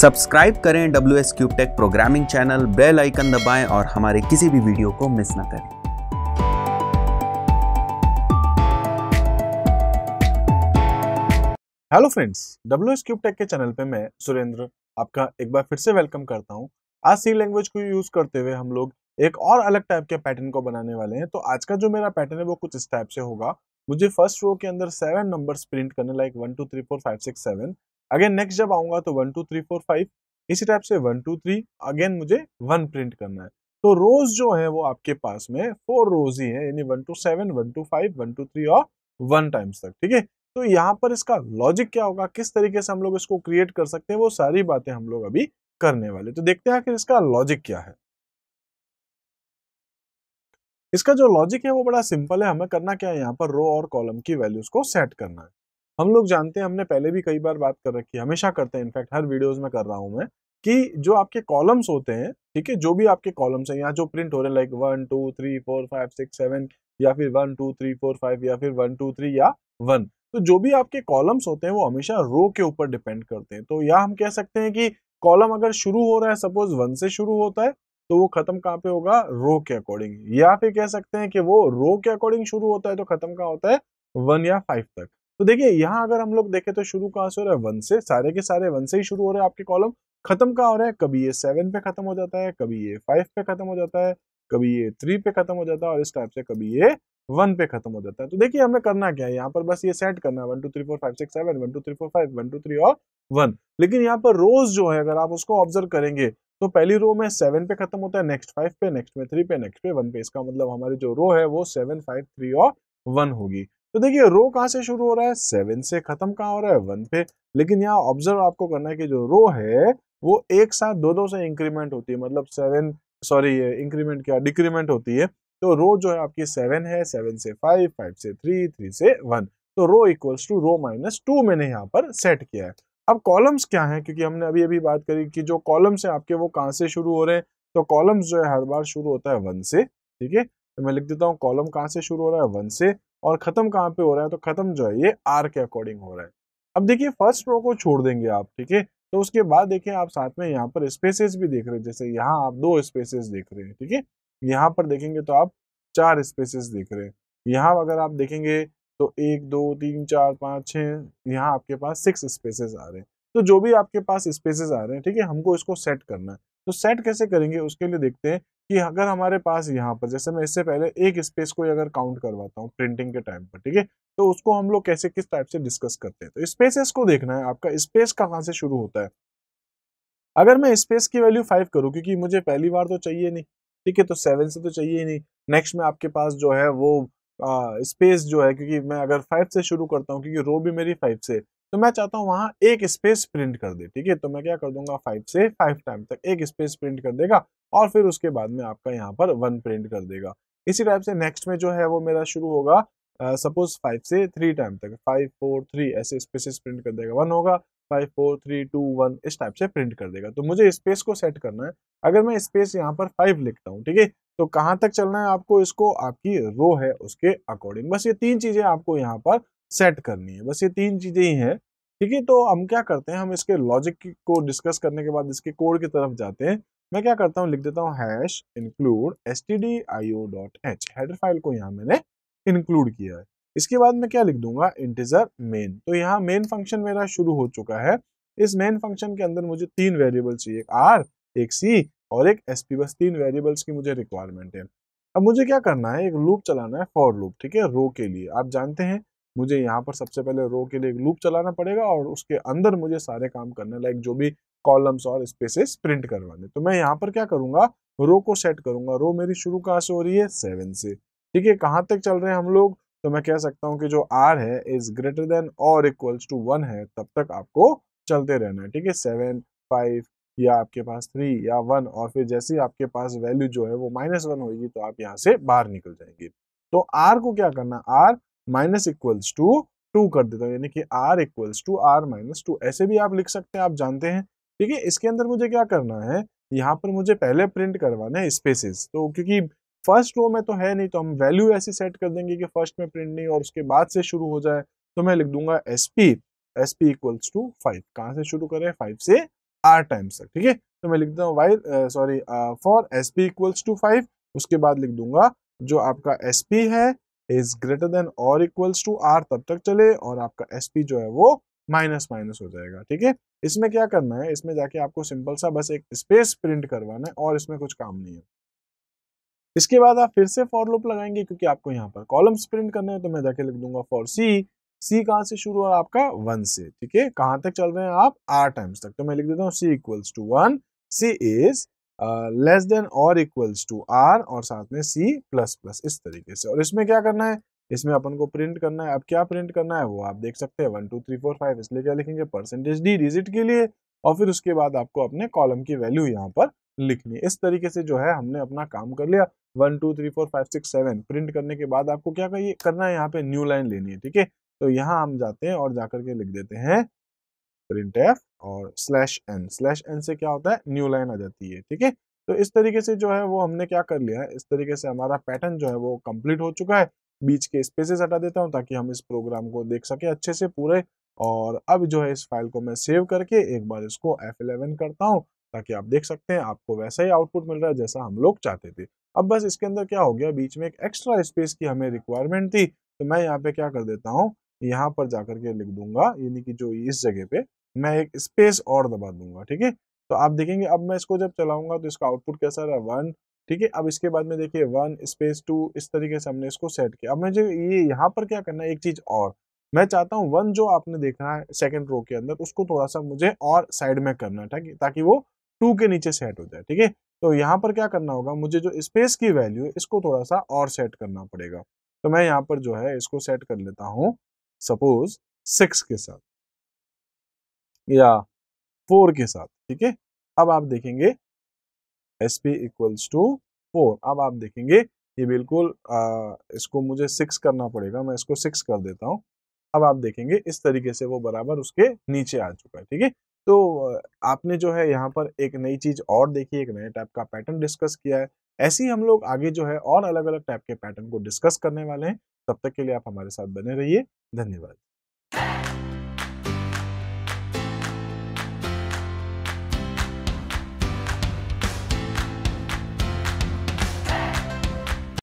subscribe करें W S cube tech programming channel bell icon दबाएं और हमारे किसी भी वीडियो को मिस ना करें hello friends W S cube tech के चैनल पे मैं सुरेंद्र आपका एक बार फिर से वेलकम करता हूँ आज सी लैंग्वेज को यूज करते हुए हम लोग एक और अलग टाइप के पैटर्न को बनाने वाले हैं तो आज का जो मेरा पैटर्न है वो कुछ इस टाइप से होगा मुझे फर्स्ट रो के अंदर सेवन नंबर्स प्रिंट करने like one two three four five six seven again next जब आऊंगा तो one two three four five इसी टाइप से वन टू थ्री अगेन मुझे वन प्रिंट करना है तो रोज जो है वो आपके पास में फोर रोज ही है यानी one two seven one two five one two three और वन टाइम्स तक ठीक है तो यहाँ पर इसका लॉजिक क्या होगा किस तरीके से हम लोग इसको क्रिएट कर सकते हैं वो सारी बातें हम लोग अभी करने वाले तो देखते हैं आखिर इसका लॉजिक क्या है इसका जो लॉजिक है वो बड़ा सिंपल है हमें करना क्या है यहाँ पर रो और कॉलम की वैल्यूज को सेट करना है हम लोग जानते हैं हमने पहले भी कई बार बात कर रखी है हमेशा करते हैं इनफैक्ट हर वीडियोज में कर रहा हूँ मैं कि जो आपके कॉलम्स होते हैं ठीक है जो भी आपके कॉलम्स हैं यहाँ जो प्रिंट हो रहे हैं like one two three four five six seven या फिर one two three four five या फिर वन टू थ्री या वन तो जो भी आपके कॉलम्स होते हैं वो हमेशा रो के ऊपर डिपेंड करते हैं तो या हम कह सकते हैं कि कॉलम अगर शुरू हो रहा है सपोज वन से शुरू होता है तो वो खत्म कहाँ पे होगा रो के अकॉर्डिंग या फिर कह सकते हैं कि वो रो के अकॉर्डिंग शुरू होता है तो खत्म कहाँ होता है वन या फाइव तक तो देखिए यहाँ अगर हम लोग देखें तो शुरू कहाँ से हो रहा है वन से सारे के सारे वन से ही शुरू हो रहे हैं आपके कॉलम खत्म कहाँ हो रहा है कभी ये सेवन पे खत्म हो जाता है कभी ये फाइव पे खत्म हो जाता है कभी ये थ्री पे खत्म हो जाता है और इस टाइप से कभी ये वन पे खत्म हो जाता है तो देखिए हमें करना क्या है यहाँ पर बस ये सेट करना है one two three four five six seven one two three four five one two three और वन लेकिन यहाँ पर रोज जो है अगर आप उसको ऑब्जर्व करेंगे तो पहली रो में सेवन पे खत्म होता है नेक्स्ट फाइव पे नेक्स्ट में थ्री पे नेक्स्ट पे वन पे इसका मतलब हमारी जो रो है वो सेवन फाइव थ्री और वन होगी तो देखिए रो कहाँ से शुरू हो रहा है सेवन से खत्म कहाँ हो रहा है वन पे लेकिन यहाँ ऑब्जर्व आपको करना है कि जो रो है वो एक साथ दो दो से इंक्रीमेंट होती है मतलब सेवन सॉरी इंक्रीमेंट क्या डिक्रीमेंट होती है तो रो जो है आपकी सेवन है सेवन से फाइव फाइव से थ्री थ्री से वन तो row equals to row minus two मैंने यहाँ पर सेट किया है अब कॉलम्स क्या हैं क्योंकि हमने अभी अभी बात करी कि जो कॉलम्स हैं आपके वो कहाँ से शुरू हो रहे हैं तो कॉलम्स जो है हर बार शुरू होता है वन से ठीक है तो मैं लिख देता हूँ कॉलम कहाँ से शुरू हो रहा है वन से और ख़त्म कहाँ पे हो रहा है तो ख़त्म जो है ये आर के अकॉर्डिंग हो रहा है अब देखिए फर्स्ट रो को छोड़ देंगे आप ठीक है तो उसके बाद देखिए आप साथ में यहाँ पर स्पेसेस भी देख रहे हैं जैसे यहाँ आप दो स्पेसेस देख रहे हैं ठीक है यहाँ पर देखेंगे तो आप चार स्पेसेस देख रहे हैं यहाँ अगर आप देखेंगे तो एक दो तीन चार पाँच छः यहाँ आपके पास सिक्स स्पेसेस आ रहे हैं तो जो भी आपके पास स्पेसेस आ रहे हैं ठीक है हमको इसको सेट करना है तो सेट कैसे करेंगे उसके लिए देखते हैं कि अगर हमारे पास यहाँ पर जैसे मैं इससे पहले एक स्पेस को अगर काउंट करवाता हूँ प्रिंटिंग के टाइम पर ठीक है तो उसको हम लोग कैसे किस टाइप से डिस्कस करते हैं तो स्पेसेस को देखना है आपका स्पेस कहाँ से शुरू होता है अगर मैं स्पेस की वैल्यू फाइव करूँ क्योंकि मुझे पहली बार तो चाहिए नहीं ठीक है तो सेवन से तो चाहिए ही नहीं नेक्स्ट में आपके पास जो है वो स्पेस जो है क्योंकि मैं अगर फाइव से शुरू करता हूँ क्योंकि रो भी मेरी फाइव से तो मैं चाहता हूँ वहां एक स्पेस प्रिंट कर दे ठीक है तो मैं क्या कर दूंगा फाइव से फाइव टाइम तक एक स्पेस प्रिंट कर देगा और फिर उसके बाद में आपका यहाँ पर वन प्रिंट कर देगा इसी टाइप से नेक्स्ट में जो है वो मेरा शुरू होगा सपोज फाइव से थ्री टाइम तक फाइव फोर थ्री ऐसे स्पेसेस प्रिंट कर देगा वन होगा five four three two one इस टाइप से प्रिंट कर देगा तो मुझे स्पेस को सेट करना है अगर मैं स्पेस यहाँ पर फाइव लिखता हूँ ठीक है तो कहाँ तक चलना है आपको इसको आपकी रो है उसके अकॉर्डिंग बस ये तीन चीजें आपको यहाँ पर सेट करनी है बस ये तीन चीज़ें ही हैं ठीक है तो हम क्या करते हैं हम इसके लॉजिक को डिस्कस करने के बाद इसके कोड की तरफ जाते हैं मैं क्या करता हूँ लिख देता हूँ hash include S T D I O dot H header file को यहाँ मैंने इंक्लूड किया है इसके बाद मैं क्या लिख दूंगा इंटीजर मेन तो यहाँ मेन फंक्शन मेरा शुरू हो चुका है इस मेन फंक्शन के अंदर मुझे तीन वेरिएबल चाहिए एक आर एक सी और एक एस पी बस तीन वेरिएबल्स की मुझे रिक्वायरमेंट है अब मुझे क्या करना है एक लूप चलाना है फॉर लूप ठीक है रो के लिए आप जानते हैं मुझे यहाँ पर सबसे पहले रो के लिए एक लूप चलाना पड़ेगा और उसके अंदर मुझे सारे काम करने लाइक जो भी कॉलम्स और स्पेसेस प्रिंट करवाने तो मैं यहाँ पर क्या करूंगा रो को सेट करूंगा रो मेरी शुरू कहाँ से हो रही है सेवन से ठीक है कहाँ तक चल रहे हैं हम लोग तो मैं कह सकता हूँ कि जो आर है इज ग्रेटर देन और इक्वल्स टू वन है तब तक आपको चलते रहना है ठीक है सेवन फाइव या आपके पास थ्री या वन और फिर जैसे ही आपके पास वैल्यू जो है वो माइनस वन होगी तो आप यहाँ से बाहर निकल जाएंगे तो आर को क्या करना R minus equals to two कर देता हूँ यानी कि R equals to R minus two ऐसे भी आप लिख सकते हैं आप जानते हैं ठीक है इसके अंदर मुझे क्या करना है यहाँ पर मुझे पहले प्रिंट करवाना है स्पेसिस तो क्योंकि फर्स्ट रो में तो है नहीं तो हम वैल्यू ऐसी सेट कर देंगे कि फर्स्ट में प्रिंट नहीं और उसके बाद से शुरू हो जाए तो मैं लिख दूंगा S P S P equals to five कहाँ से शुरू करें फाइव से आर टाइम्स तक ठीक है तो मैं लिखता हूँ Y sorry for S P equals to five उसके बाद लिख दूंगा जो आपका एस पी है इज ग्रेटर देन और इक्वल्स टू आर तब तक चले और आपका एस पी जो है वो माइनस माइनस हो जाएगा ठीक है इसमें क्या करना है इसमें जाके आपको सिंपल सा बस एक स्पेस प्रिंट करवाना है और इसमें कुछ काम नहीं है इसके बाद आप फिर से फॉर लूप लगाएंगे क्योंकि आपको यहाँ पर कॉलम्स प्रिंट करने हैं तो मैं जाके लिख दूंगा फॉर सी सी कहाँ से शुरू हो आपका वन से ठीक है कहाँ तक चल रहे हैं आप आर टाइम्स तक तो मैं लिख देता हूँ C equals to one C is less than और इक्वल्स टू आर और साथ में सी प्लस प्लस इस तरीके से और इसमें क्या करना है इसमें अपन को प्रिंट करना है अब क्या प्रिंट करना है वो आप देख सकते हैं one two three four five इसलिए क्या लिखेंगे परसेंटेज डी डिजिट के लिए और फिर उसके बाद आपको अपने कॉलम की वैल्यू यहाँ पर लिखनी इस तरीके से जो है हमने अपना काम कर लिया one two three four five six seven print करने के बाद आपको क्या करना है यहाँ पे न्यू लाइन लेनी है ठीक है तो यहाँ हम जाते हैं और जाकर के लिख देते हैं प्रिंट एफ और स्लैश एन स्लैश एन से क्या होता है न्यू लाइन आ जाती है ठीक है तो इस तरीके से जो है वो हमने क्या कर लिया है इस तरीके से हमारा पैटर्न जो है वो कंप्लीट हो चुका है बीच के स्पेसेस हटा देता हूँ ताकि हम इस प्रोग्राम को देख सके अच्छे से पूरे और अब जो है इस फाइल को मैं सेव करके एक बार इसको F11 करता हूँ ताकि आप देख सकते हैं आपको वैसा ही आउटपुट मिल रहा है जैसा हम लोग चाहते थे अब बस इसके अंदर क्या हो गया बीच में एक एक्स्ट्रा स्पेस की हमें रिक्वायरमेंट थी तो मैं यहाँ पे क्या कर देता हूँ यहाँ पर जाकर के लिख दूंगा यानी कि जो इस जगह पे मैं एक स्पेस और दबा दूंगा ठीक है तो आप देखेंगे अब मैं इसको जब चलाऊंगा तो इसका आउटपुट कैसा रहा वन ठीक है अब इसके बाद में देखिए वन स्पेस टू इस तरीके से हमने इसको सेट किया अब मुझे ये यहाँ पर क्या करना है एक चीज़ और मैं चाहता हूँ वन जो आपने देखा है सेकेंड रो के अंदर उसको थोड़ा सा मुझे और साइड में करना है ताकि वो टू के नीचे सेट हो जाए ठीक है तो यहाँ पर क्या करना होगा मुझे जो स्पेस की वैल्यू है इसको थोड़ा सा और सेट करना पड़ेगा तो मैं यहाँ पर जो है इसको सेट कर लेता हूँ सपोज सिक्स के साथ या फोर के साथ ठीक है अब आप देखेंगे S P equals to four अब आप देखेंगे ये बिल्कुल आ, इसको मुझे सिक्स करना पड़ेगा मैं इसको सिक्स कर देता हूँ अब आप देखेंगे इस तरीके से वो बराबर उसके नीचे आ चुका है ठीक है तो आपने जो है यहाँ पर एक नई चीज़ और देखी एक नए टाइप का पैटर्न डिस्कस किया है ऐसे ही हम लोग आगे जो है और अलग अलग टाइप के पैटर्न को डिस्कस करने वाले हैं तब तक के लिए आप हमारे साथ बने रहिए धन्यवाद